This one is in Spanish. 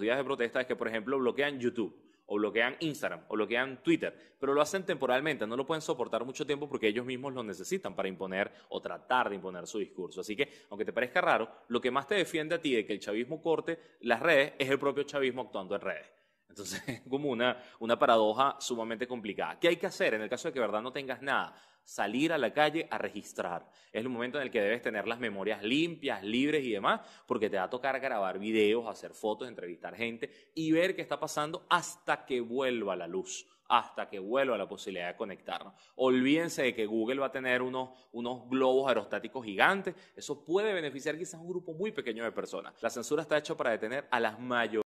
días de protesta es que, por ejemplo, bloquean YouTube o bloquean Instagram o bloquean Twitter, pero lo hacen temporalmente, no lo pueden soportar mucho tiempo porque ellos mismos lo necesitan para imponer o tratar de imponer su discurso. Así que, aunque te parezca raro, lo que más te defiende a ti de que el chavismo corte las redes es el propio chavismo actuando en redes. Entonces, es como una, una paradoja sumamente complicada. ¿Qué hay que hacer en el caso de que verdad no tengas nada? salir a la calle a registrar. Es el momento en el que debes tener las memorias limpias, libres y demás, porque te va a tocar grabar videos, hacer fotos, entrevistar gente y ver qué está pasando hasta que vuelva la luz hasta que vuelva la posibilidad de conectarnos. Olvídense de que Google va a tener unos, unos globos aerostáticos gigantes. Eso puede beneficiar quizás a un grupo muy pequeño de personas. La censura está hecha para detener a las mayores